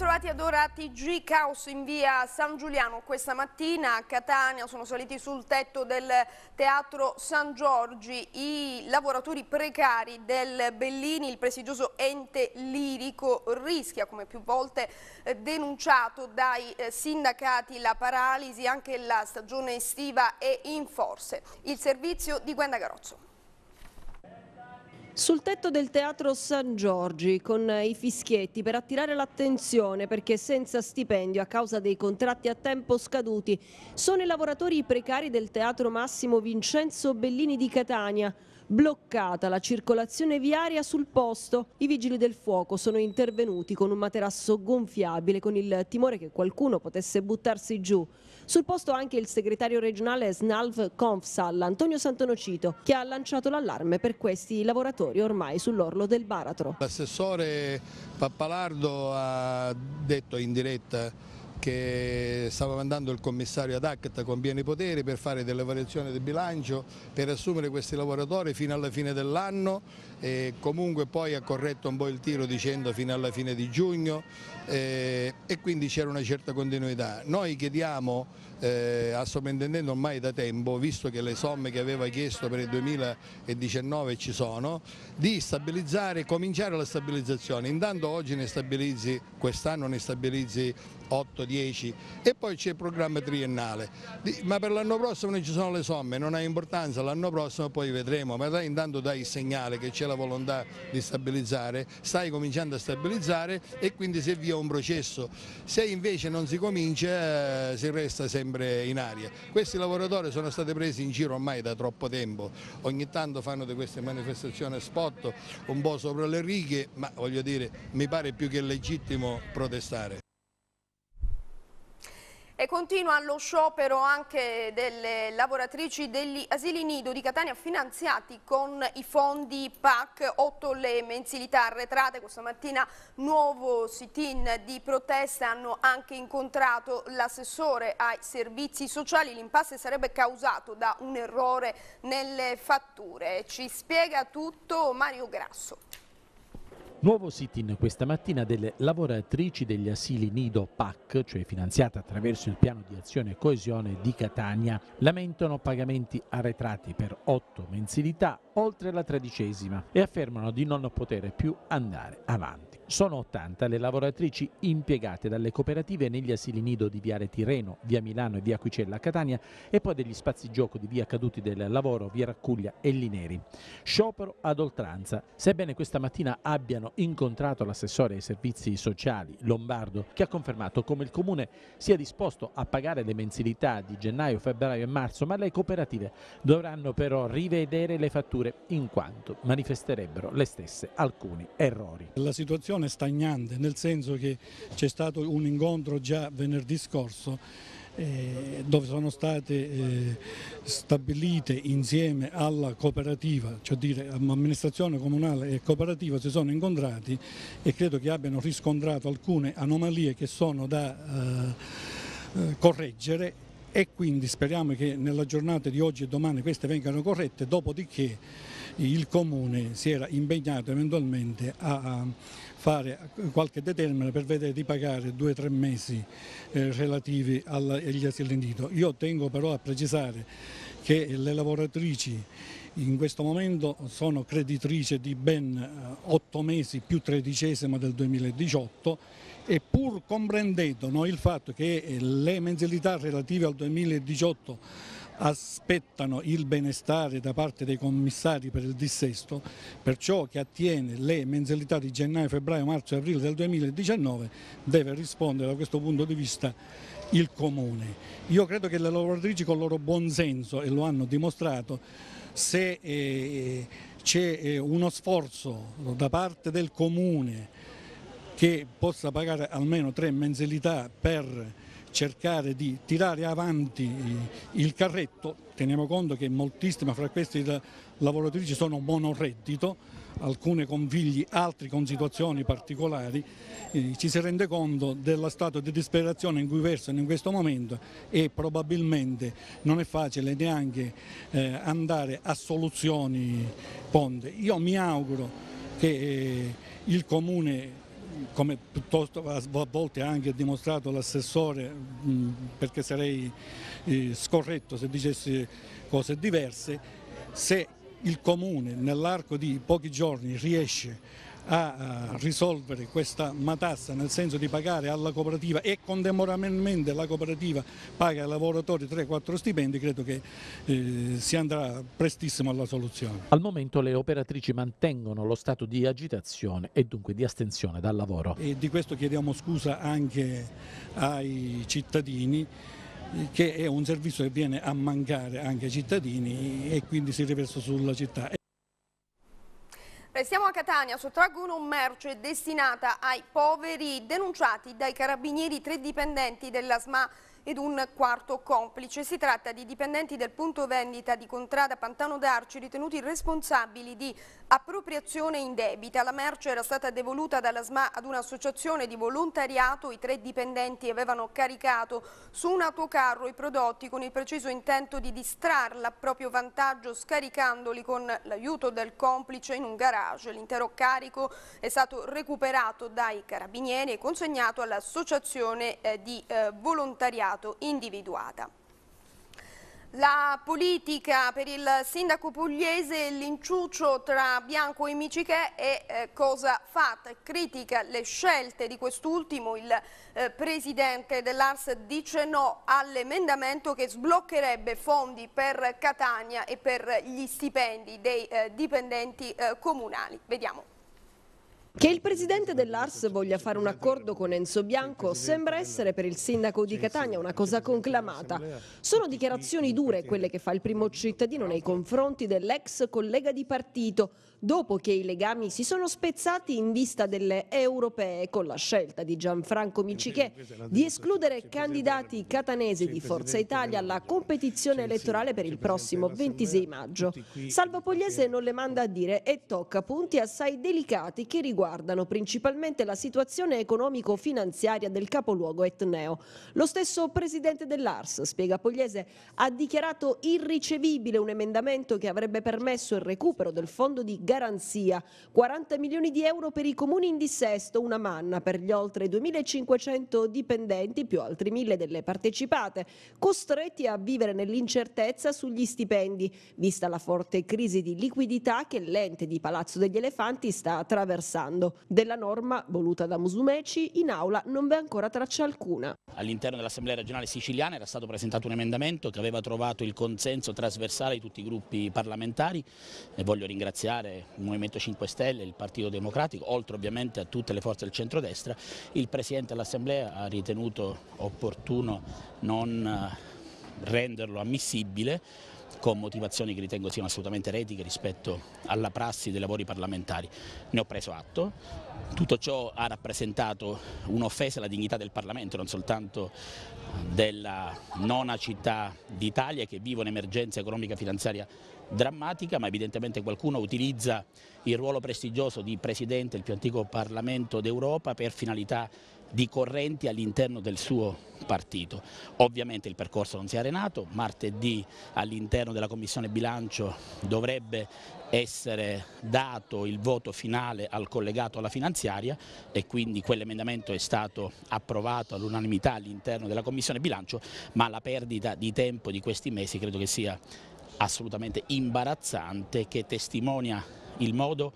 Bentrovati ad ora TG Caos in via San Giuliano. Questa mattina a Catania sono saliti sul tetto del Teatro San Giorgi i lavoratori precari del Bellini. Il prestigioso ente lirico rischia, come più volte eh, denunciato dai eh, sindacati, la paralisi, anche la stagione estiva è in forze. Il servizio di Gwenda Garozzo. Sul tetto del teatro San Giorgi con i fischietti per attirare l'attenzione perché senza stipendio a causa dei contratti a tempo scaduti sono i lavoratori precari del teatro Massimo Vincenzo Bellini di Catania. Bloccata la circolazione viaria sul posto, i vigili del fuoco sono intervenuti con un materasso gonfiabile con il timore che qualcuno potesse buttarsi giù. Sul posto anche il segretario regionale Snalv Confsal, Antonio Santonocito, che ha lanciato l'allarme per questi lavoratori ormai sull'orlo del baratro. L'assessore Pappalardo ha detto in diretta che stava mandando il commissario ad Acta con pieni poteri per fare delle variazioni del bilancio, per assumere questi lavoratori fino alla fine dell'anno e comunque poi ha corretto un po' il tiro dicendo fino alla fine di giugno eh, e quindi c'era una certa continuità. Noi chiediamo eh, al sovrintendente ormai da tempo, visto che le somme che aveva chiesto per il 2019 ci sono, di stabilizzare, cominciare la stabilizzazione. Intanto oggi ne stabilizzi, quest'anno ne stabilizzi 8, 10 e poi c'è il programma triennale. Ma per l'anno prossimo non ci sono le somme, non ha importanza, l'anno prossimo poi vedremo, ma dai, intanto dai il segnale che c'è la volontà di stabilizzare, stai cominciando a stabilizzare e quindi si avvia un processo. Se invece non si comincia eh, si resta sempre in aria. Questi lavoratori sono stati presi in giro ormai da troppo tempo, ogni tanto fanno di queste manifestazioni spot un po' sopra le righe, ma voglio dire mi pare più che legittimo protestare. E continua lo sciopero anche delle lavoratrici degli asili nido di Catania finanziati con i fondi PAC 8 le mensilità arretrate. Questa mattina nuovo sit-in di protesta hanno anche incontrato l'assessore ai servizi sociali. L'impasse sarebbe causato da un errore nelle fatture. Ci spiega tutto Mario Grasso. Nuovo sit-in questa mattina delle lavoratrici degli asili nido PAC, cioè finanziata attraverso il piano di azione e coesione di Catania, lamentano pagamenti arretrati per otto mensilità oltre la tredicesima e affermano di non poter più andare avanti. Sono 80 le lavoratrici impiegate dalle cooperative negli asili nido di Viare Tirreno, Via Milano e Via Quicella a Catania e poi degli spazi gioco di Via Caduti del Lavoro, Via Raccuglia e Lineri. Sciopero ad oltranza, sebbene questa mattina abbiano incontrato l'assessore ai servizi sociali Lombardo che ha confermato come il comune sia disposto a pagare le mensilità di gennaio, febbraio e marzo, ma le cooperative dovranno però rivedere le fatture in quanto manifesterebbero le stesse alcuni errori. La situazione situazione stagnante, nel senso che c'è stato un incontro già venerdì scorso eh, dove sono state eh, stabilite insieme alla cooperativa, cioè dire amministrazione comunale e cooperativa si sono incontrati e credo che abbiano riscontrato alcune anomalie che sono da eh, correggere e quindi speriamo che nella giornata di oggi e domani queste vengano corrette, dopodiché il Comune si era impegnato eventualmente a, a fare qualche determina per vedere di pagare due o tre mesi eh, relativi agli asili nido. Io tengo però a precisare che le lavoratrici in questo momento sono creditrici di ben eh, otto mesi più tredicesima del 2018 e pur comprendendo no, il fatto che eh, le mensilità relative al 2018 aspettano il benestare da parte dei commissari per il dissesto, per ciò che attiene le mensilità di gennaio, febbraio, marzo e aprile del 2019 deve rispondere da questo punto di vista il Comune. Io credo che le lavoratrici con il loro buonsenso, e lo hanno dimostrato, se eh, c'è eh, uno sforzo da parte del Comune che possa pagare almeno tre mensilità per cercare di tirare avanti il carretto, teniamo conto che moltissime fra queste lavoratrici sono monoreddito, alcune con figli, altre con situazioni particolari, eh, ci si rende conto dello stato di disperazione in cui versano in questo momento e probabilmente non è facile neanche eh, andare a soluzioni ponte. Io mi auguro che eh, il Comune come piuttosto a volte ha anche dimostrato l'assessore, perché sarei eh, scorretto se dicessi cose diverse, se il Comune nell'arco di pochi giorni riesce a risolvere questa matassa nel senso di pagare alla cooperativa e contemporaneamente la cooperativa paga ai lavoratori 3-4 stipendi, credo che eh, si andrà prestissimo alla soluzione. Al momento le operatrici mantengono lo stato di agitazione e dunque di astensione dal lavoro. E di questo chiediamo scusa anche ai cittadini che è un servizio che viene a mancare anche ai cittadini e quindi si riversa sulla città. Restiamo a Catania, sottraggono un merce destinata ai poveri denunciati dai carabinieri tre dipendenti della SMA ed un quarto complice. Si tratta di dipendenti del punto vendita di Contrada Pantano d'Arci ritenuti responsabili di appropriazione indebita. La merce era stata devoluta dalla SMA ad un'associazione di volontariato. I tre dipendenti avevano caricato su un autocarro i prodotti con il preciso intento di distrarla a proprio vantaggio scaricandoli con l'aiuto del complice in un garage. L'intero carico è stato recuperato dai carabinieri e consegnato all'associazione eh, di eh, volontariato stato individuata. La politica per il sindaco pugliese l'inciuccio tra Bianco e Micichè è eh, cosa fatta. Critica le scelte di quest'ultimo. Il eh, presidente dell'Ars dice no all'emendamento che sbloccherebbe fondi per Catania e per gli stipendi dei eh, dipendenti eh, comunali. Vediamo. Che il presidente dell'Ars voglia fare un accordo con Enzo Bianco sembra essere per il sindaco di Catania una cosa conclamata. Sono dichiarazioni dure quelle che fa il primo cittadino nei confronti dell'ex collega di partito, dopo che i legami si sono spezzati in vista delle europee con la scelta di Gianfranco Micichè di escludere candidati catanesi di Forza Italia alla competizione elettorale per il prossimo 26 maggio. Salvo Pogliese non le manda a dire e tocca punti assai delicati che riguardano principalmente la situazione economico-finanziaria del capoluogo etneo. Lo stesso presidente dell'ARS, spiega Pogliese, ha dichiarato irricevibile un emendamento che avrebbe permesso il recupero del fondo di garanzia. 40 milioni di euro per i comuni in dissesto, una manna per gli oltre 2.500 dipendenti, più altri 1.000 delle partecipate, costretti a vivere nell'incertezza sugli stipendi, vista la forte crisi di liquidità che l'ente di Palazzo degli Elefanti sta attraversando. Della norma, voluta da Musumeci, in aula non v'è ancora traccia alcuna. All'interno dell'Assemblea regionale siciliana era stato presentato un emendamento che aveva trovato il consenso trasversale di tutti i gruppi parlamentari e voglio ringraziare il Movimento 5 Stelle, il Partito Democratico, oltre ovviamente a tutte le forze del centrodestra, il Presidente dell'Assemblea ha ritenuto opportuno non eh, renderlo ammissibile con motivazioni che ritengo siano assolutamente eretiche rispetto alla prassi dei lavori parlamentari. Ne ho preso atto. Tutto ciò ha rappresentato un'offesa alla dignità del Parlamento, non soltanto della nona città d'Italia che vive un'emergenza economica e finanziaria drammatica, ma evidentemente qualcuno utilizza il ruolo prestigioso di Presidente, del più antico Parlamento d'Europa, per finalità di correnti all'interno del suo partito. Ovviamente il percorso non si è arenato, martedì all'interno della Commissione Bilancio dovrebbe essere dato il voto finale al collegato alla finanziaria e quindi quell'emendamento è stato approvato all'unanimità all'interno della Commissione Bilancio, ma la perdita di tempo di questi mesi credo che sia assolutamente imbarazzante che testimonia il modo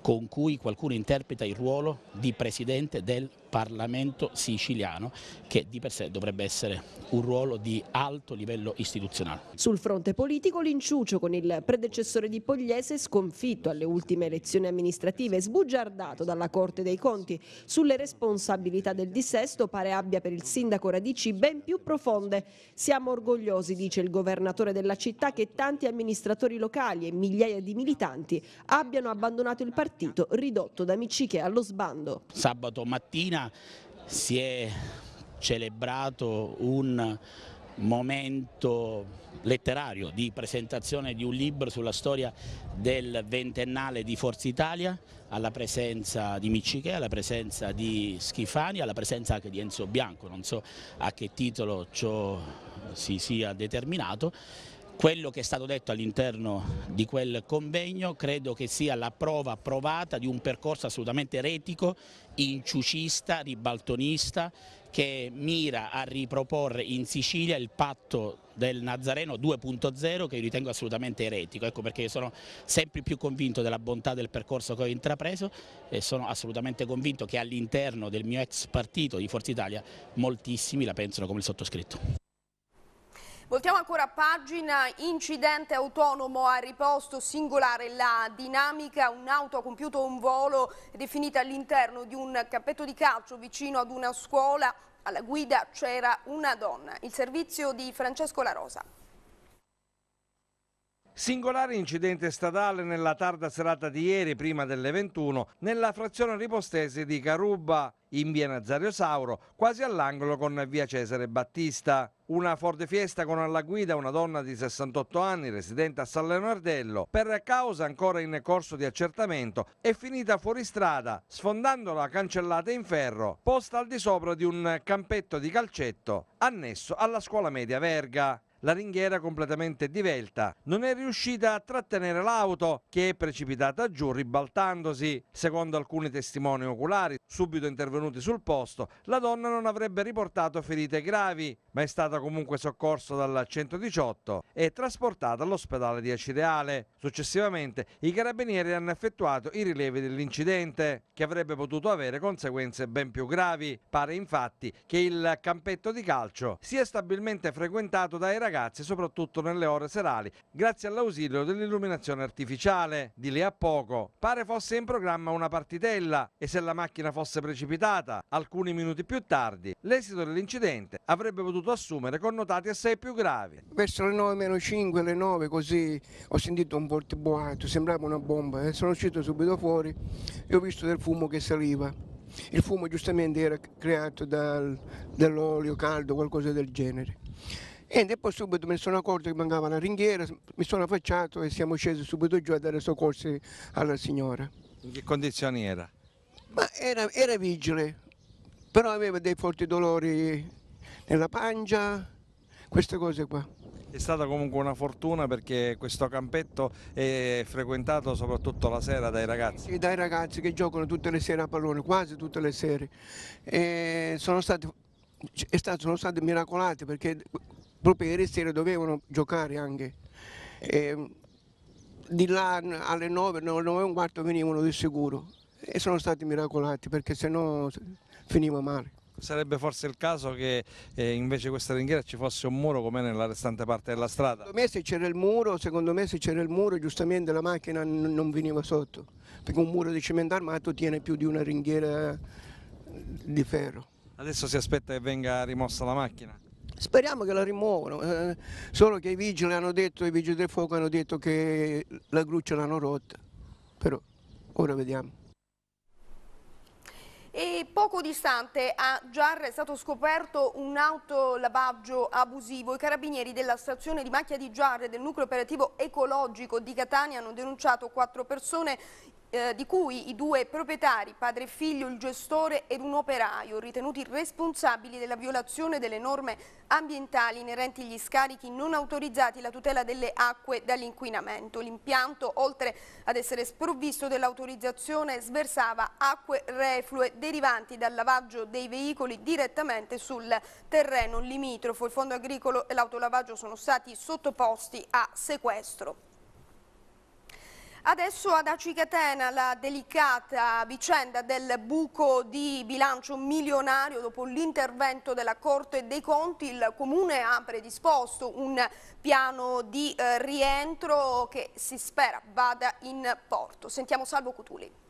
con cui qualcuno interpreta il ruolo di presidente del Parlamento siciliano che di per sé dovrebbe essere un ruolo di alto livello istituzionale. Sul fronte politico l'inciucio con il predecessore di Pogliese sconfitto alle ultime elezioni amministrative sbugiardato dalla Corte dei Conti sulle responsabilità del dissesto pare abbia per il sindaco radici ben più profonde. Siamo orgogliosi, dice il governatore della città, che tanti amministratori locali e migliaia di militanti abbiano abbandonato il partito ridotto da miciche allo sbando. Sabato mattina si è celebrato un momento letterario di presentazione di un libro sulla storia del ventennale di Forza Italia alla presenza di Micciche, alla presenza di Schifani, alla presenza anche di Enzo Bianco, non so a che titolo ciò si sia determinato quello che è stato detto all'interno di quel convegno credo che sia la prova provata di un percorso assolutamente eretico, inciucista, ribaltonista che mira a riproporre in Sicilia il patto del Nazareno 2.0 che io ritengo assolutamente eretico, ecco perché sono sempre più convinto della bontà del percorso che ho intrapreso e sono assolutamente convinto che all'interno del mio ex partito di Forza Italia moltissimi la pensano come il sottoscritto. Voltiamo ancora a pagina, incidente autonomo a riposto, singolare la dinamica, un'auto ha compiuto un volo definita all'interno di un cappetto di calcio vicino ad una scuola, alla guida c'era una donna, il servizio di Francesco La Rosa. Singolare incidente stradale nella tarda serata di ieri, prima delle 21, nella frazione ripostese di Carubba, in via Nazario Sauro, quasi all'angolo con via Cesare Battista. Una forte Fiesta con alla guida una donna di 68 anni residente a San Leonardello, per causa ancora in corso di accertamento, è finita fuori strada, sfondando la cancellata in ferro, posta al di sopra di un campetto di calcetto annesso alla scuola media Verga la ringhiera completamente divelta. Non è riuscita a trattenere l'auto che è precipitata giù ribaltandosi. Secondo alcuni testimoni oculari, subito intervenuti sul posto, la donna non avrebbe riportato ferite gravi, ma è stata comunque soccorsa dal 118 e trasportata all'ospedale di Acireale. Successivamente i carabinieri hanno effettuato i rilievi dell'incidente, che avrebbe potuto avere conseguenze ben più gravi. Pare infatti che il campetto di calcio sia stabilmente frequentato dai ragazzi ragazzi, soprattutto nelle ore serali, grazie all'ausilio dell'illuminazione artificiale. Di lì a poco pare fosse in programma una partitella e se la macchina fosse precipitata alcuni minuti più tardi, l'esito dell'incidente avrebbe potuto assumere connotati assai più gravi. Verso le 9 meno 5, le 9 così ho sentito un forte boato, sembrava una bomba, eh. sono uscito subito fuori e ho visto del fumo che saliva. Il fumo giustamente era creato dal, dall'olio caldo, qualcosa del genere e poi subito mi sono accorto che mancava la ringhiera, mi sono affacciato e siamo scesi subito giù a dare soccorsi alla signora. In che condizioni era? Ma era, era vigile, però aveva dei forti dolori nella pancia, queste cose qua. È stata comunque una fortuna perché questo campetto è frequentato soprattutto la sera dai ragazzi. Sì, dai ragazzi che giocano tutte le sere a pallone, quasi tutte le sere. E sono stati, sono stati miracolati perché proprio ieri sera dovevano giocare anche. E ehm, di là alle 9, 9 e un quarto venivano di sicuro e sono stati miracolati perché sennò finiva male. Sarebbe forse il caso che eh, invece questa ringhiera ci fosse un muro come nella restante parte della strada? Secondo me se c'era il muro, secondo me se c'era il muro giustamente la macchina non veniva sotto, perché un muro di cemento armato tiene più di una ringhiera di ferro. Adesso si aspetta che venga rimossa la macchina? Speriamo che la rimuovano, eh, solo che i vigili hanno detto, i vigili del fuoco hanno detto che la gruccia l'hanno rotta, però ora vediamo. E poco distante a Giarra è stato scoperto un autolavaggio abusivo. I carabinieri della stazione di macchia di Giarre del nucleo operativo ecologico di Catania hanno denunciato quattro persone eh, di cui i due proprietari, padre e figlio, il gestore ed un operaio, ritenuti responsabili della violazione delle norme ambientali inerenti agli scarichi non autorizzati e la tutela delle acque dall'inquinamento. L'impianto, oltre ad essere sprovvisto dell'autorizzazione, sversava acque reflue derivanti dal lavaggio dei veicoli direttamente sul terreno limitrofo. Il fondo agricolo e l'autolavaggio sono stati sottoposti a sequestro. Adesso ad Acicatena la delicata vicenda del buco di bilancio milionario dopo l'intervento della Corte dei Conti il Comune ha predisposto un piano di eh, rientro che si spera vada in porto. Sentiamo Salvo Cutuli.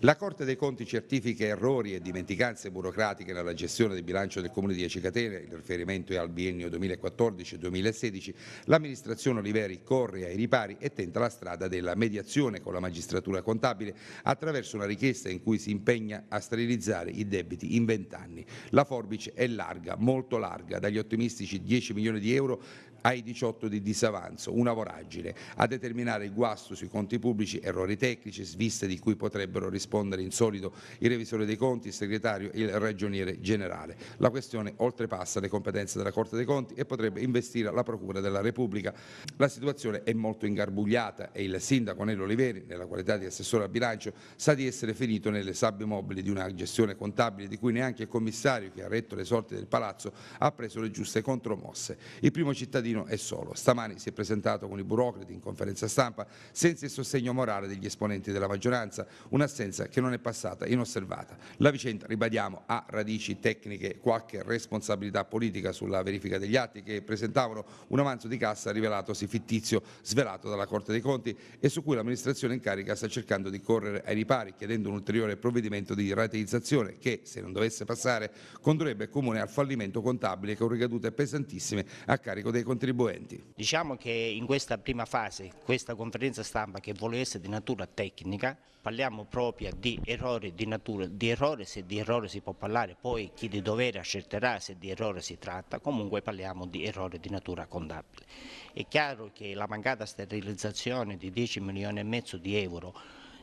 La Corte dei Conti certifica errori e dimenticanze burocratiche nella gestione del bilancio del Comune di Acicatene, il riferimento è al biennio 2014-2016, l'amministrazione Oliveri corre ai ripari e tenta la strada della mediazione con la magistratura contabile attraverso una richiesta in cui si impegna a sterilizzare i debiti in vent'anni. La forbice è larga, molto larga, dagli ottimistici 10 milioni di euro ai 18 di disavanzo, una voragine, a determinare il guasto sui conti pubblici, errori tecnici, sviste di cui potrebbero rispondere in solito il revisore dei conti, il segretario e il ragioniere generale. La questione oltrepassa le competenze della Corte dei Conti e potrebbe investire la Procura della Repubblica. La situazione è molto ingarbugliata e il sindaco Nello Oliveri, nella qualità di assessore al bilancio, sa di essere finito nelle sabbie mobili di una gestione contabile di cui neanche il commissario che ha retto le sorti del palazzo ha preso le giuste contromosse. Il primo cittadino Torino e solo. Stamani si è presentato con i burocrati in conferenza stampa senza il sostegno morale degli esponenti della maggioranza, un'assenza che non è passata inosservata. La vicenda, ribadiamo, ha radici tecniche, qualche responsabilità politica sulla verifica degli atti che presentavano un avanzo di cassa rivelatosi fittizio svelato dalla Corte dei Conti e su cui l'amministrazione in carica sta cercando di correre ai ripari chiedendo un ulteriore provvedimento di rateizzazione che, se non dovesse passare, condurrebbe comune al fallimento contabile con ricadute pesantissime a carico dei conti contribuenti. Diciamo che in questa prima fase, questa conferenza stampa che vuole essere di natura tecnica, parliamo proprio di errori di natura, di errore se di errore si può parlare, poi chi di dovere accerterà se di errore si tratta, comunque parliamo di errore di natura contabile. È chiaro che la mancata sterilizzazione di 10 milioni e mezzo di euro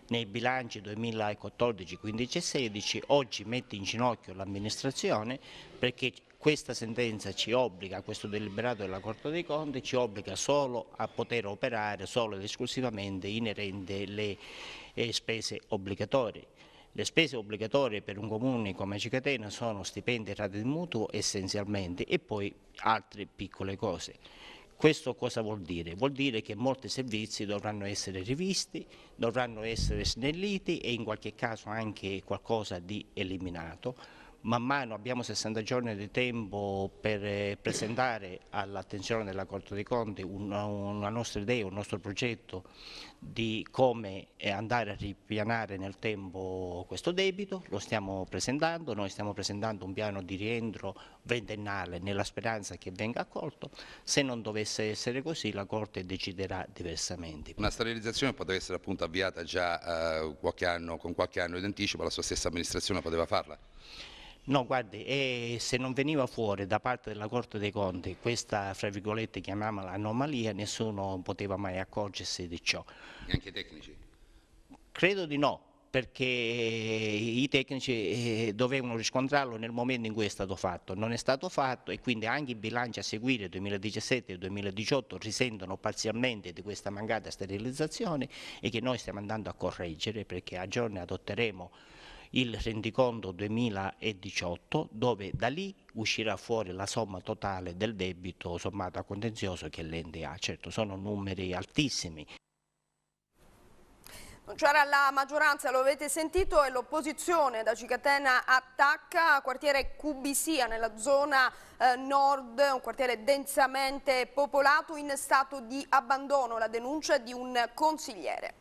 nei bilanci 2014, 2015 e 16 oggi mette in ginocchio l'amministrazione perché questa sentenza ci obbliga, questo deliberato della Corte dei Conti, ci obbliga solo a poter operare solo ed esclusivamente inerente le eh, spese obbligatorie. Le spese obbligatorie per un comune come Cicatena sono stipendi e rate di mutuo essenzialmente e poi altre piccole cose. Questo cosa vuol dire? Vuol dire che molti servizi dovranno essere rivisti, dovranno essere snelliti e in qualche caso anche qualcosa di eliminato man mano abbiamo 60 giorni di tempo per eh, presentare all'attenzione della Corte dei Conti una, una, nostra idea, un nostro progetto di come eh, andare a ripianare nel tempo questo debito, lo stiamo presentando, noi stiamo presentando un piano di rientro ventennale nella speranza che venga accolto, se non dovesse essere così la Corte deciderà diversamente. Una sterilizzazione poteva essere appunto avviata già eh, qualche anno, con qualche anno di anticipo, la sua stessa amministrazione poteva farla? No, guardi, eh, se non veniva fuori da parte della Corte dei Conti questa, fra virgolette, chiamiamola anomalia, nessuno poteva mai accorgersi di ciò. Neanche i tecnici? Credo di no, perché i tecnici eh, dovevano riscontrarlo nel momento in cui è stato fatto. Non è stato fatto e quindi anche i bilanci a seguire 2017 e 2018 risentono parzialmente di questa mancata sterilizzazione e che noi stiamo andando a correggere perché a giorni adotteremo il rendiconto 2018 dove da lì uscirà fuori la somma totale del debito sommato a contenzioso che l'ente ha. Certo sono numeri altissimi. Non c'era la maggioranza, lo avete sentito, e l'opposizione da Cicatena attacca quartiere Cubisia nella zona eh, nord, un quartiere densamente popolato in stato di abbandono, la denuncia di un consigliere.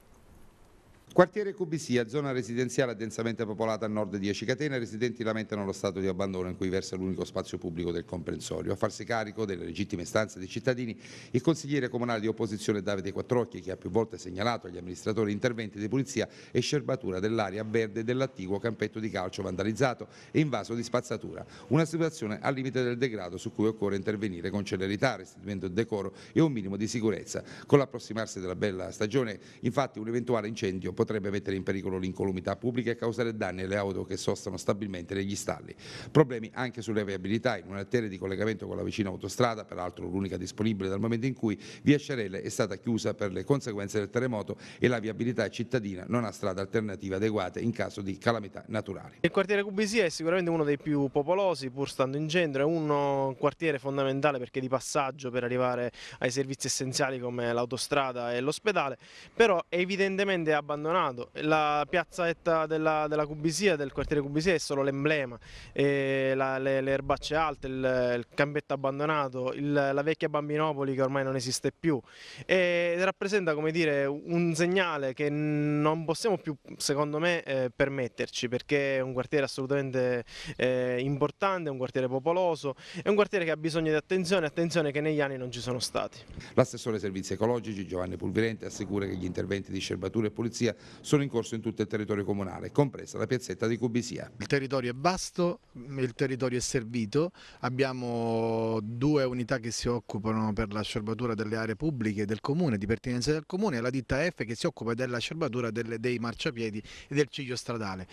Quartiere Cubisia, zona residenziale densamente popolata a nord di Ecicatena, i residenti lamentano lo stato di abbandono in cui versa l'unico spazio pubblico del comprensorio. A farsi carico delle legittime istanze dei cittadini, il consigliere comunale di opposizione Davide Quattrocchi, che ha più volte segnalato agli amministratori interventi di pulizia e scerbatura dell'area verde dell'attivo campetto di calcio vandalizzato e invaso di spazzatura. Una situazione al limite del degrado su cui occorre intervenire con celerità, restituendo il decoro e un minimo di sicurezza. Con l'approssimarsi della bella stagione, infatti, un eventuale incendio potrebbe mettere in pericolo l'incolumità pubblica e causare danni alle auto che sostano stabilmente negli stalli. Problemi anche sulle viabilità in un'arteria di collegamento con la vicina autostrada, peraltro l'unica disponibile dal momento in cui via Sciarelle è stata chiusa per le conseguenze del terremoto e la viabilità cittadina non ha strade alternative adeguate in caso di calamità naturali. Il quartiere Cubisia è sicuramente uno dei più popolosi, pur stando in genere, è un quartiere fondamentale perché di passaggio per arrivare ai servizi essenziali come l'autostrada e l'ospedale, però è evidentemente abbandonato abbandonato, la piazzetta della, della Cubisia, del quartiere Cubisia è solo l'emblema, le, le, erbacce alte, il, il campetto abbandonato, il, la vecchia Bambinopoli che ormai non esiste più e rappresenta come dire un segnale che non possiamo più secondo me eh, permetterci perché è un quartiere assolutamente eh, importante, è un quartiere popoloso, è un quartiere che ha bisogno di attenzione, attenzione che negli anni non ci sono stati. L'assessore servizi ecologici Giovanni Pulvirente assicura che gli interventi di scerbatura e pulizia sono in corso in tutto il territorio comunale, compresa la piazzetta di Cubisia. Il territorio è vasto, il territorio è servito, abbiamo due unità che si occupano per la sciorbatura delle aree pubbliche del comune, di pertinenza del comune, e la ditta F che si occupa della sciorbatura dei marciapiedi e del ciglio stradale.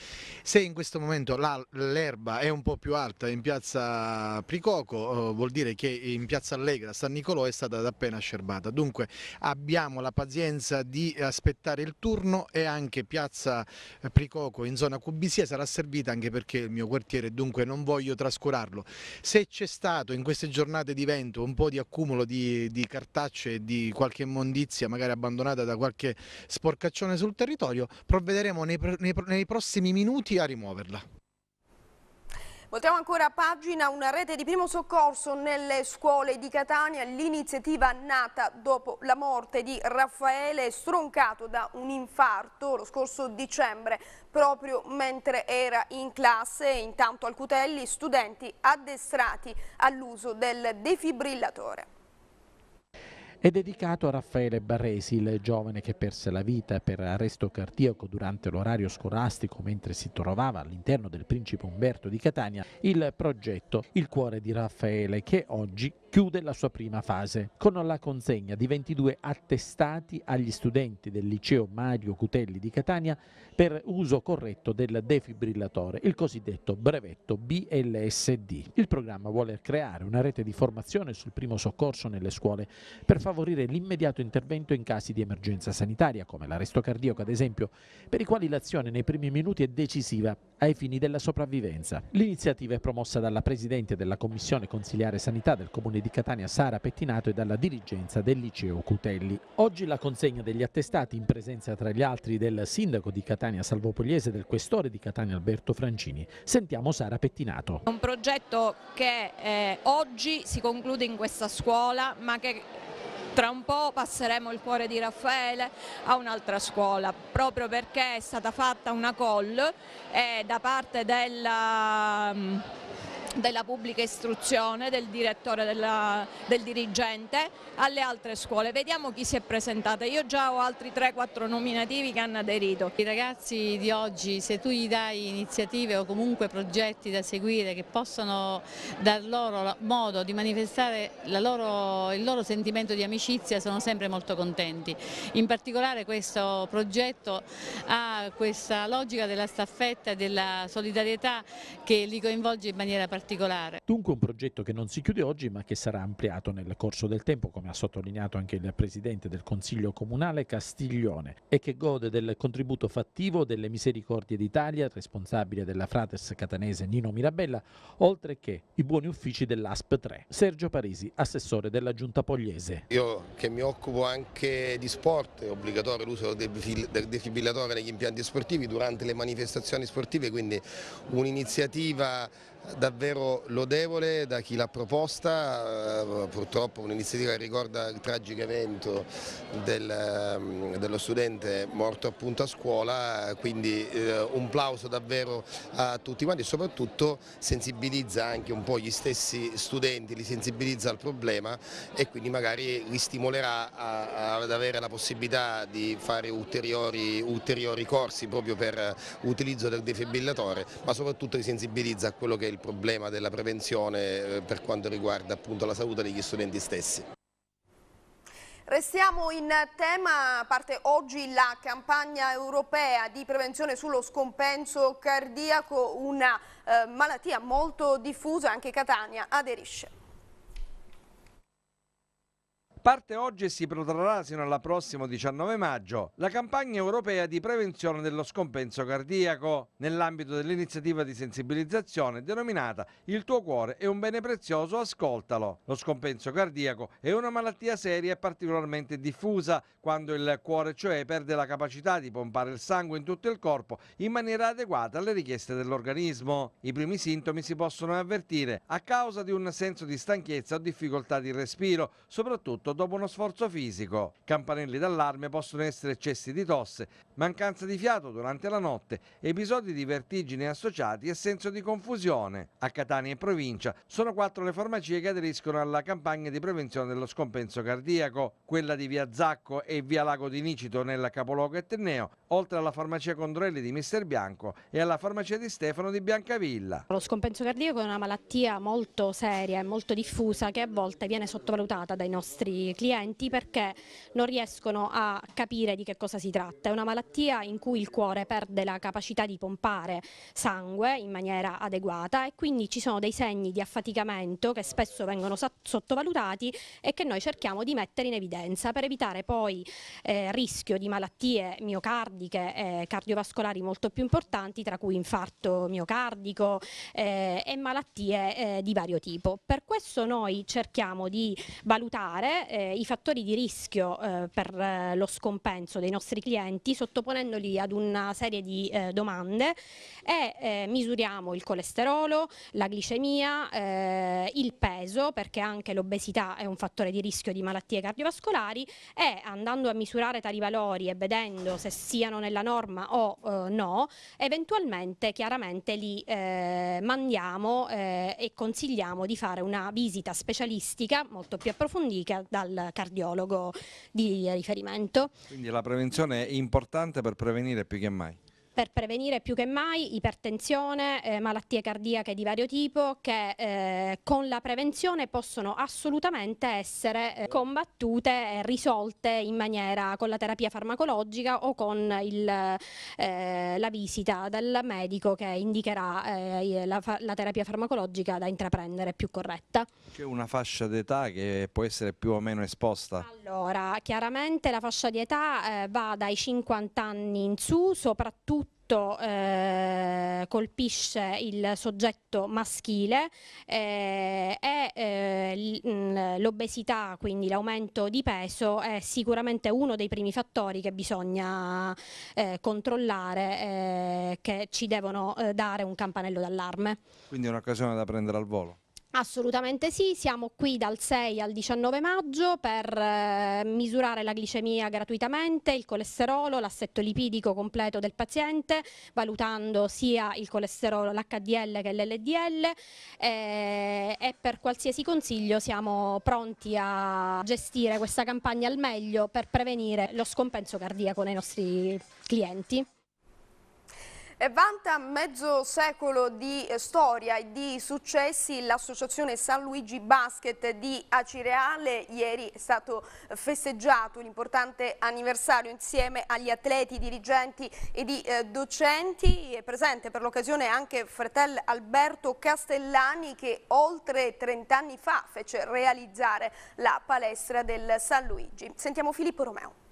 Se in questo momento l'erba è un po' più alta in piazza Pricoco, eh, vuol dire che in piazza Allegra, San Nicolò, è stata appena scerbata. Dunque abbiamo la pazienza di aspettare il turno e anche piazza Pricoco in zona Cubisia sarà servita anche perché è il mio quartiere, dunque non voglio trascurarlo. Se c'è stato in queste giornate di vento un po' di accumulo di, di cartacce e di qualche immondizia magari abbandonata da qualche sporcaccione sul territorio, provvederemo nei, nei, nei prossimi minuti a rimuoverla. Voltiamo ancora a pagina una rete di primo soccorso nelle scuole di Catania, l'iniziativa nata dopo la morte di Raffaele stroncato da un infarto lo scorso dicembre proprio mentre era in classe. Intanto al Cutelli studenti addestrati all'uso del defibrillatore è dedicato a Raffaele Barresi, il giovane che perse la vita per arresto cardiaco durante l'orario scolastico mentre si trovava all'interno del principe Umberto di Catania, il progetto Il cuore di Raffaele che oggi chiude la sua prima fase con la consegna di 22 attestati agli studenti del liceo Mario Cutelli di Catania per uso corretto del defibrillatore, il cosiddetto brevetto BLSD. Il programma vuole creare una rete di formazione sul primo soccorso nelle scuole per favorire l'immediato intervento in casi di emergenza sanitaria, come l'arresto cardiaco ad esempio, per i quali l'azione nei primi minuti è decisiva ai fini della sopravvivenza. L'iniziativa è promossa dalla Presidente della Commissione Consiliare Sanità del Comune di di Catania Sara Pettinato e dalla dirigenza del liceo Cutelli. Oggi la consegna degli attestati in presenza tra gli altri del sindaco di Catania Salvopogliese e del questore di Catania Alberto Francini. Sentiamo Sara Pettinato. Un progetto che eh, oggi si conclude in questa scuola ma che tra un po' passeremo il cuore di Raffaele a un'altra scuola, proprio perché è stata fatta una call eh, da parte della della pubblica istruzione, del direttore, della, del dirigente alle altre scuole. Vediamo chi si è presentata. Io già ho altri 3-4 nominativi che hanno aderito. I ragazzi di oggi, se tu gli dai iniziative o comunque progetti da seguire che possono dar loro modo di manifestare loro, il loro sentimento di amicizia, sono sempre molto contenti. In particolare questo progetto ha questa logica della staffetta e della solidarietà che li coinvolge in maniera particolare particolare. Dunque un progetto che non si chiude oggi ma che sarà ampliato nel corso del tempo, come ha sottolineato anche il Presidente del Consiglio Comunale Castiglione, e che gode del contributo fattivo delle Misericordie d'Italia, responsabile della Frates catanese Nino Mirabella, oltre che i buoni uffici dell'ASP 3. Sergio Parisi, assessore della Giunta Pogliese. Io che mi occupo anche di sport, è obbligatorio l'uso del defibrillatore negli impianti sportivi durante le manifestazioni sportive, quindi un'iniziativa davvero lodevole da chi l'ha proposta, eh, purtroppo un'iniziativa che ricorda il tragico evento del, mm, dello studente morto appunto a scuola, quindi eh, un plauso davvero a tutti quanti e soprattutto sensibilizza anche un po' gli stessi studenti, li sensibilizza al problema e quindi magari li stimolerà a, a, ad avere la possibilità di fare ulteriori, ulteriori corsi proprio per utilizzo del defibrillatore, ma soprattutto li sensibilizza a quello che è il il problema della prevenzione eh, per quanto riguarda appunto la salute degli studenti stessi. Restiamo in tema, parte oggi la campagna europea di prevenzione sullo scompenso cardiaco, una eh, malattia molto diffusa, anche Catania aderisce. Parte oggi e si protrarrà sino alla prossimo 19 maggio la campagna europea di prevenzione dello scompenso cardiaco nell'ambito dell'iniziativa di sensibilizzazione denominata Il tuo cuore è un bene prezioso, ascoltalo. Lo scompenso cardiaco è una malattia seria e particolarmente diffusa quando il cuore cioè perde la capacità di pompare il sangue in tutto il corpo in maniera adeguata alle richieste dell'organismo. I primi sintomi si possono avvertire a causa di un senso di stanchezza o difficoltà di respiro, soprattutto soprattutto dopo uno sforzo fisico. Campanelli d'allarme possono essere eccessi di tosse, mancanza di fiato durante la notte, episodi di vertigini associati e senso di confusione. A Catania e provincia sono quattro le farmacie che aderiscono alla campagna di prevenzione dello scompenso cardiaco, quella di Via Zacco e Via Lago di Nicito nella capoluogo Etneo, oltre alla farmacia Condorelli di Mister Bianco e alla farmacia di Stefano di Biancavilla. Lo scompenso cardiaco è una malattia molto seria e molto diffusa che a volte viene sottovalutata dai nostri clienti perché non riescono a capire di che cosa si tratta. È una malattia in cui il cuore perde la capacità di pompare sangue in maniera adeguata e quindi ci sono dei segni di affaticamento che spesso vengono sottovalutati e che noi cerchiamo di mettere in evidenza per evitare poi eh, rischio di malattie miocardiche e cardiovascolari molto più importanti tra cui infarto miocardico eh, e malattie eh, di vario tipo. Per questo noi cerchiamo di valutare eh, i fattori di rischio eh, per eh, lo scompenso dei nostri clienti sottoponendoli ad una serie di eh, domande e eh, misuriamo il colesterolo, la glicemia, il peso perché anche l'obesità è un fattore di rischio di malattie cardiovascolari e andando a misurare tali valori e vedendo se siano nella norma o no, eventualmente chiaramente li mandiamo e consigliamo di fare una visita specialistica molto più approfondita dal cardiologo di riferimento. Quindi la prevenzione è importante per prevenire più che mai per prevenire più che mai ipertensione, eh, malattie cardiache di vario tipo che eh, con la prevenzione possono assolutamente essere eh, combattute e risolte in maniera con la terapia farmacologica o con il, eh, la visita del medico che indicherà eh, la, la, terapia farmacologica da intraprendere più corretta. C'è una fascia d'età che può essere più o meno esposta? Allora, chiaramente la fascia di età eh, va dai 50 anni in su, soprattutto soprattutto eh, colpisce il soggetto maschile eh, e eh, l'obesità, quindi l'aumento di peso, è sicuramente uno dei primi fattori che bisogna eh, controllare, eh, che ci devono dare un campanello d'allarme. Quindi è un'occasione da prendere al volo. Assolutamente sì, siamo qui dal 6 al 19 maggio per eh, misurare la glicemia gratuitamente, il colesterolo, l'assetto lipidico completo del paziente, valutando sia il colesterolo, l'HDL che l'LDL eh, e per qualsiasi consiglio siamo pronti a gestire questa campagna al meglio per prevenire lo scompenso cardiaco nei nostri clienti. Vanta mezzo secolo di eh, storia e di successi l'associazione San Luigi Basket di Acireale. Ieri è stato festeggiato un importante anniversario insieme agli atleti, dirigenti e di eh, docenti. È presente per l'occasione anche fratello Alberto Castellani che oltre 30 anni fa fece realizzare la palestra del San Luigi. Sentiamo Filippo Romeo.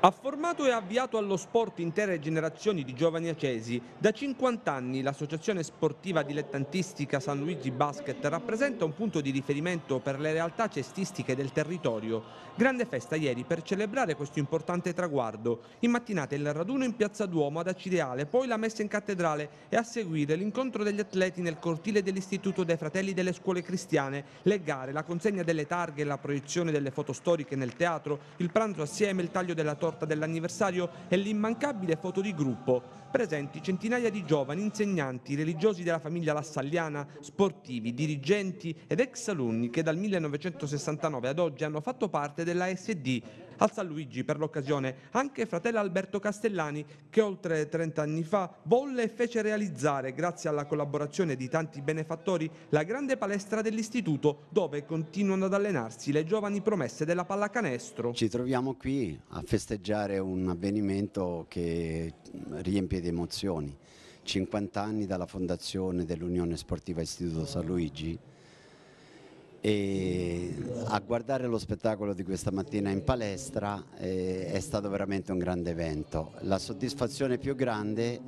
Ha formato e avviato allo sport intere generazioni di giovani acesi. Da 50 anni l'associazione sportiva dilettantistica San Luigi Basket rappresenta un punto di riferimento per le realtà cestistiche del territorio. Grande festa ieri per celebrare questo importante traguardo. In mattinata il raduno in piazza Duomo ad Acireale, poi la messa in cattedrale e a seguire l'incontro degli atleti nel cortile dell'Istituto dei Fratelli delle Scuole Cristiane, le gare, la consegna delle targhe, la proiezione delle foto storiche nel teatro, il pranzo assieme, il taglio della torre torta dell'anniversario e l'immancabile foto di gruppo, presenti centinaia di giovani, insegnanti, religiosi della famiglia lassalliana, sportivi, dirigenti ed ex alunni che dal 1969 ad oggi hanno fatto parte della SD, al San Luigi per l'occasione anche fratello Alberto Castellani che oltre 30 anni fa volle e fece realizzare grazie alla collaborazione di tanti benefattori la grande palestra dell'istituto dove continuano ad allenarsi le giovani promesse della pallacanestro. Ci troviamo qui a festeggiare un avvenimento che riempie di emozioni. 50 anni dalla fondazione dell'Unione Sportiva Istituto San Luigi e a guardare lo spettacolo di questa mattina in palestra eh, è stato veramente un grande evento. La soddisfazione più grande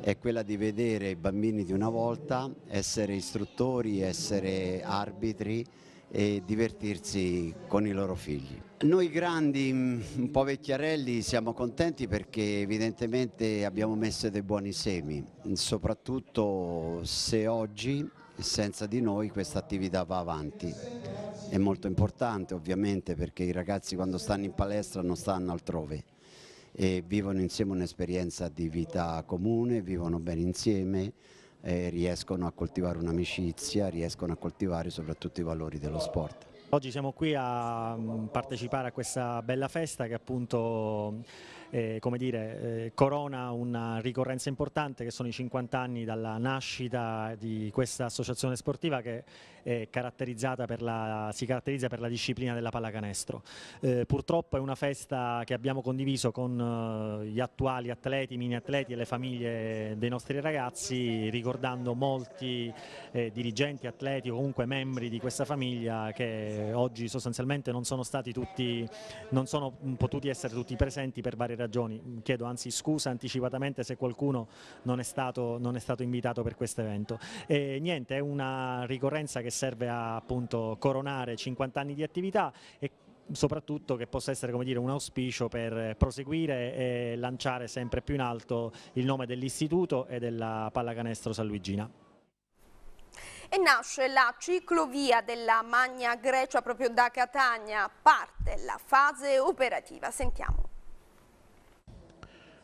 è quella di vedere i bambini di una volta essere istruttori, essere arbitri e divertirsi con i loro figli. Noi grandi, mm, un po' vecchiarelli, siamo contenti perché evidentemente abbiamo messo dei buoni semi, soprattutto se oggi senza di noi questa attività va avanti. È molto importante ovviamente perché i ragazzi quando stanno in palestra non stanno altrove e vivono insieme un'esperienza di vita comune, vivono bene insieme, eh, riescono a coltivare un'amicizia, riescono a coltivare soprattutto i valori dello sport. Oggi siamo qui a mm, partecipare a questa bella festa che appunto eh, come dire, eh, corona una ricorrenza importante che sono i 50 anni dalla nascita di questa associazione sportiva che la, si caratterizza per la disciplina della pallacanestro. Eh, purtroppo è una festa che abbiamo condiviso con eh, gli attuali atleti, mini atleti e le famiglie dei nostri ragazzi ricordando molti eh, dirigenti, atleti o comunque membri di questa famiglia che oggi sostanzialmente non sono, stati tutti, non sono potuti essere tutti presenti per varie ragioni, mm, chiedo anzi scusa anticipatamente se qualcuno non è stato, non è stato invitato per questo evento. E niente, è una ricorrenza che serve a appunto, coronare 50 anni di attività e soprattutto che possa essere dire, un auspicio per proseguire e lanciare sempre più in alto il nome dell'istituto e della pallacanestro San Luigina e nasce la ciclovia della Magna Grecia proprio da Catania, parte la fase operativa, sentiamo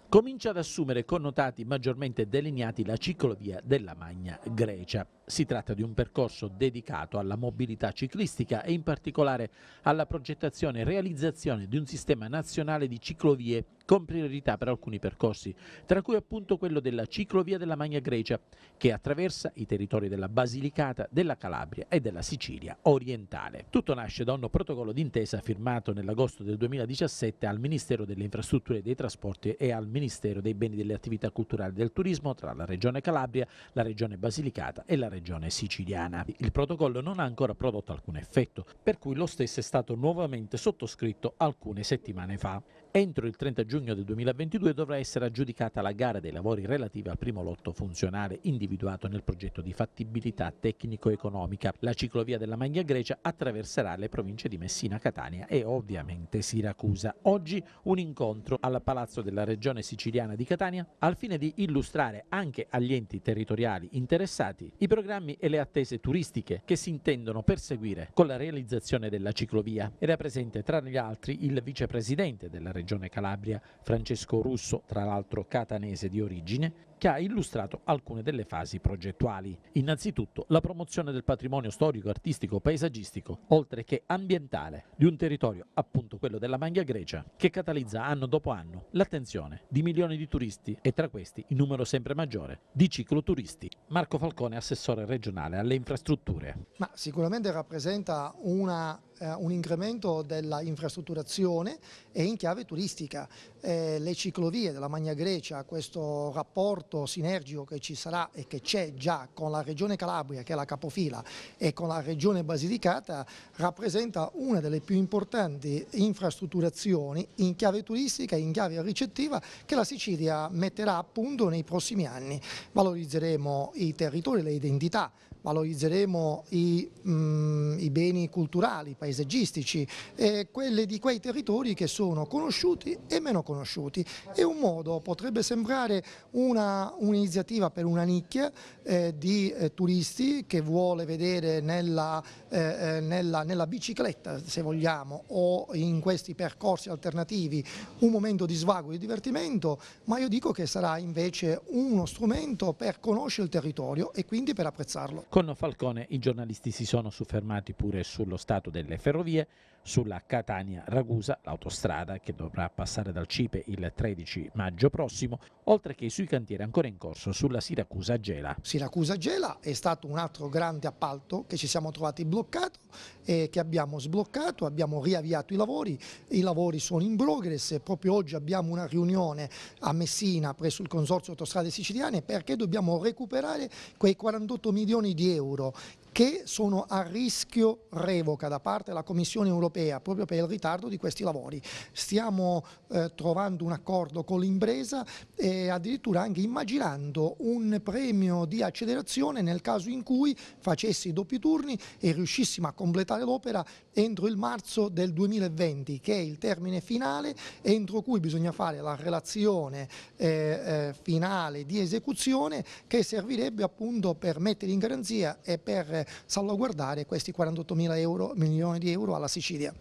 comincia ad assumere connotati maggiormente delineati la ciclovia della Magna Grecia. Si tratta di un percorso dedicato alla mobilità ciclistica e in particolare alla progettazione e realizzazione di un sistema nazionale di ciclovie con priorità per alcuni percorsi, tra cui appunto quello della ciclovia della Magna Grecia, che attraversa i territori della Basilicata, della Calabria e della Sicilia orientale. Tutto nasce da un protocollo d'intesa firmato nell'agosto del 2017 al Ministero delle Infrastrutture e dei Trasporti e al Ministero dei Beni delle Attività Culturali e del Turismo tra la Regione Calabria, la Regione Basilicata e la Regione regione siciliana. Il protocollo non ha ancora prodotto alcun effetto, per cui lo stesso è stato nuovamente sottoscritto alcune settimane fa. Entro il 30 giugno del 2022 dovrà essere aggiudicata la gara dei lavori relativa al primo lotto funzionale individuato nel progetto di fattibilità tecnico-economica. La ciclovia della Maglia Grecia attraverserà le province di Messina, Catania e ovviamente Siracusa. Oggi un incontro al Palazzo della Regione Siciliana di Catania al fine di illustrare anche agli enti territoriali interessati i programmi e le attese turistiche che si intendono perseguire con la realizzazione della ciclovia. Era presente tra gli altri il vicepresidente della Regione Regione Calabria, Francesco Russo, tra l'altro catanese di origine, che ha illustrato alcune delle fasi progettuali. Innanzitutto la promozione del patrimonio storico, artistico, paesaggistico, oltre che ambientale, di un territorio, appunto quello della Magna Grecia, che catalizza anno dopo anno l'attenzione di milioni di turisti e tra questi il numero sempre maggiore di cicloturisti. Marco Falcone, assessore regionale alle infrastrutture. Ma sicuramente rappresenta una eh, un incremento della infrastrutturazione e in chiave turistica. Eh, le ciclovie della Magna Grecia, questo rapporto rapporto sinergico che ci sarà e che c'è già con la Regione Calabria, che è la capofila, e con la Regione Basilicata, rappresenta una delle più importanti infrastrutturazioni in chiave turistica e in chiave ricettiva che la Sicilia metterà a punto nei prossimi anni. Valorizzeremo i territori, le identità valorizzeremo i, mh, mm, i beni culturali, paesaggistici, eh, quelli di quei territori che sono conosciuti e meno conosciuti. È un modo, potrebbe sembrare un'iniziativa un per una nicchia eh, di eh, turisti che vuole vedere nella, eh, eh, nella, nella bicicletta, se vogliamo, o in questi percorsi alternativi un momento di svago e di divertimento, ma io dico che sarà invece uno strumento per conoscere il territorio e quindi per apprezzarlo. Con Falcone i giornalisti si sono soffermati pure sullo stato delle ferrovie, sulla Catania-Ragusa, l'autostrada che dovrà passare dal Cipe il 13 maggio prossimo, oltre che sui cantieri ancora in corso sulla Siracusa-Gela. Siracusa-Gela è stato un altro grande appalto che ci siamo trovati bloccato e che abbiamo sbloccato, abbiamo riavviato i lavori, i lavori sono in progress, proprio oggi abbiamo una riunione a Messina presso il Consorzio Autostrade Siciliane perché dobbiamo recuperare quei 48 milioni di euro che sono a rischio revoca da parte della Commissione europea proprio per il ritardo di questi lavori. Stiamo eh, trovando un accordo con l'impresa e addirittura anche immaginando un premio di accelerazione nel caso in cui facessi i doppi turni e riuscissimo a completare l'opera entro il marzo del 2020 che è il termine finale entro cui bisogna fare la relazione eh, eh, finale di esecuzione che servirebbe appunto per mettere in garanzia e per salvaguardare questi 48 mila euro, milioni di euro alla Sicilia.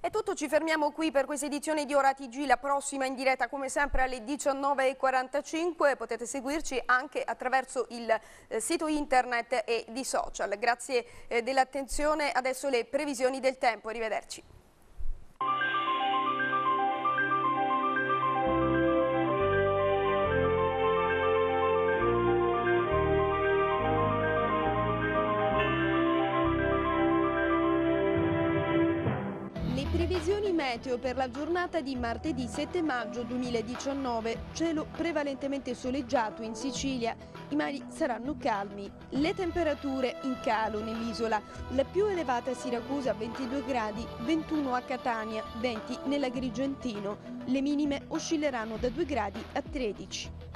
È tutto, ci fermiamo qui per questa edizione di Ora TG, la prossima in diretta come sempre alle 19.45, potete seguirci anche attraverso il eh, sito internet e di social. Grazie eh, dell'attenzione, adesso le previsioni del tempo, arrivederci. meteo per la giornata di martedì 7 maggio 2019. Cielo prevalentemente soleggiato in Sicilia. I mari saranno calmi. Le temperature in calo nell'isola. La più elevata a Siracusa 22 gradi, 21 a Catania, 20 nell'Agrigentino. Le minime oscilleranno da 2 gradi a 13.